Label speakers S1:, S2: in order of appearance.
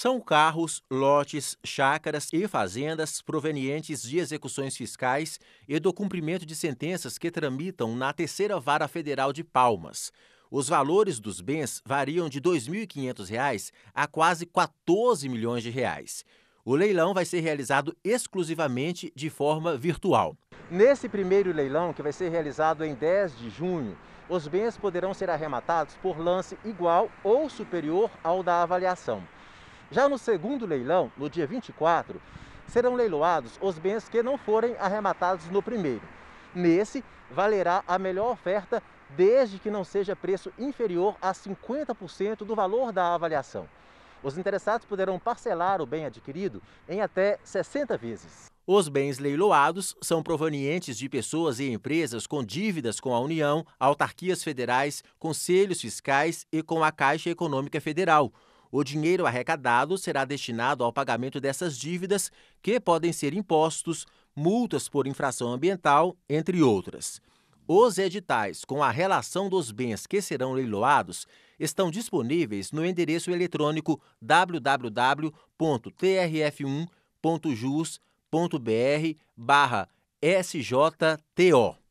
S1: São carros, lotes, chácaras e fazendas provenientes de execuções fiscais e do cumprimento de sentenças que tramitam na Terceira Vara Federal de Palmas. Os valores dos bens variam de R$ 2.500 a quase 14 milhões de reais. O leilão vai ser realizado exclusivamente de forma virtual. Nesse primeiro leilão, que vai ser realizado em 10 de junho, os bens poderão ser arrematados por lance igual ou superior ao da avaliação. Já no segundo leilão, no dia 24, serão leiloados os bens que não forem arrematados no primeiro. Nesse, valerá a melhor oferta desde que não seja preço inferior a 50% do valor da avaliação. Os interessados poderão parcelar o bem adquirido em até 60 vezes. Os bens leiloados são provenientes de pessoas e empresas com dívidas com a União, autarquias federais, conselhos fiscais e com a Caixa Econômica Federal. O dinheiro arrecadado será destinado ao pagamento dessas dívidas, que podem ser impostos, multas por infração ambiental, entre outras. Os editais com a relação dos bens que serão leiloados estão disponíveis no endereço eletrônico www.trf1.jus.br/sjto.